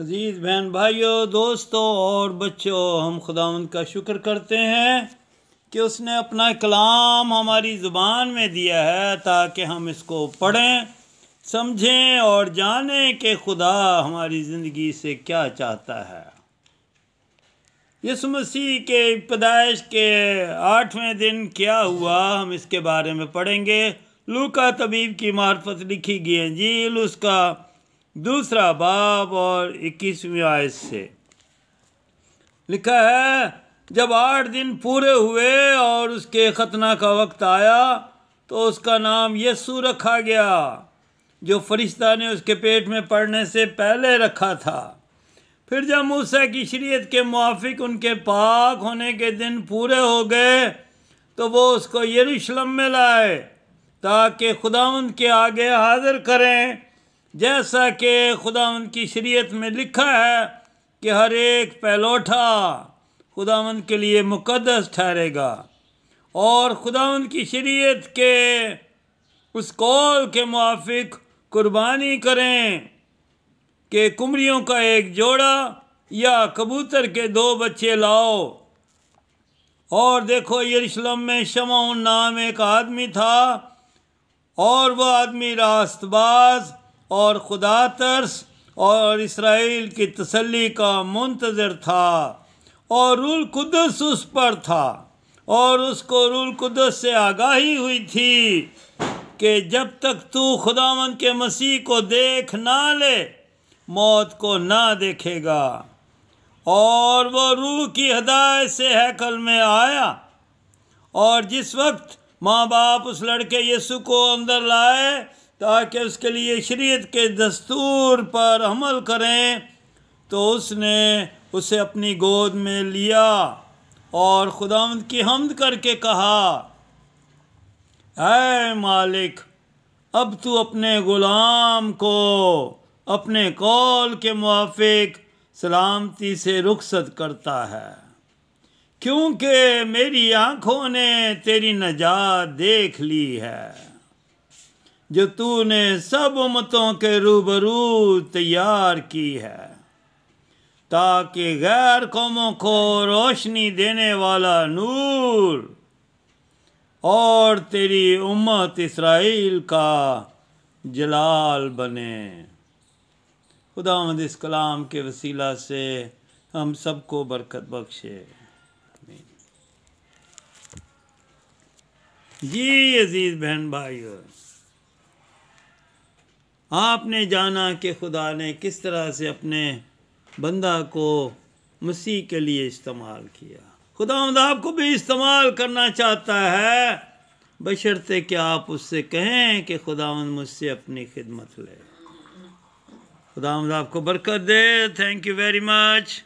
अजीज़ बहन भाइयों दोस्तों और बच्चों हम खुदा का शुक्र करते हैं कि उसने अपना कलाम हमारी ज़ुबान में दिया है ताकि हम इसको पढ़ें समझें और जानें कि खुदा हमारी ज़िंदगी से क्या चाहता है इस मसीह के पैदाइश के आठवें दिन क्या हुआ हम इसके बारे में पढ़ेंगे लू का तबीब की मार्फत लिखी गई है उसका दूसरा बाब और इक्कीसवीं आयत से लिखा है जब आठ दिन पूरे हुए और उसके खतना का वक्त आया तो उसका नाम यस्सु रखा गया जो फरिश्ता ने उसके पेट में पड़ने से पहले रखा था फिर जब मूसा की शरीयत के मुआफिक उनके पाक होने के दिन पूरे हो गए तो वो उसको यरूशलम में लाए ताकि खुदा उनके आगे हाज़िर करें जैसा कि खुदा उनकी शरीयत में लिखा है कि हर एक पैलोठा खुदावन के लिए मुकदस ठहरेगा और खुदावन की शरीयत के उस कौल के मुआफिक कुर्बानी करें कि कुमरियों का एक जोड़ा या कबूतर के दो बच्चे लाओ और देखो यरूशलेम में शमाउन नाम एक आदमी था और वह आदमी रास्तबाज़ और खुदा तर्स और इसराइल की तसली का मुंतज़र था और रूल कुदस उस पर था और उसको रूल कुदस से आगाही हुई थी कि जब तक तू खुदावन के मसीह को देख ना ले मौत को ना देखेगा और वो रूह की हदायत से हैकल में आया और जिस वक्त माँ बाप उस लड़के यीशु को अंदर लाए ताकि उसके लिए शरीयत के दस्तूर पर अमल करें तो उसने उसे अपनी गोद में लिया और ख़ुदांद की हमद करके कहा है मालिक अब तू अपने ग़ुलाम को अपने कौल के मुआफिक सलामती से रुखसत करता है क्योंकि मेरी आँखों ने तेरी नजात देख ली है जो तूने सब उमतों के रूबरू तैयार की है ताकि गैर कौमों को रोशनी देने वाला नूर और तेरी उम्मत इसराइल का जलाल बने खुदा इस कलाम के वसीला से हम सबको बरकत बख्शे जी अजीज़ बहन भाइयों आपने जाना कि खुदा ने किस तरह से अपने बंदा को मसीह के लिए इस्तेमाल किया खुदा आपको भी इस्तेमाल करना चाहता है बशर्ते कि आप उससे कहें कि खुदा मुझसे अपनी खिदमत ले खुदा आपको बरकत दे थैंक यू वेरी मच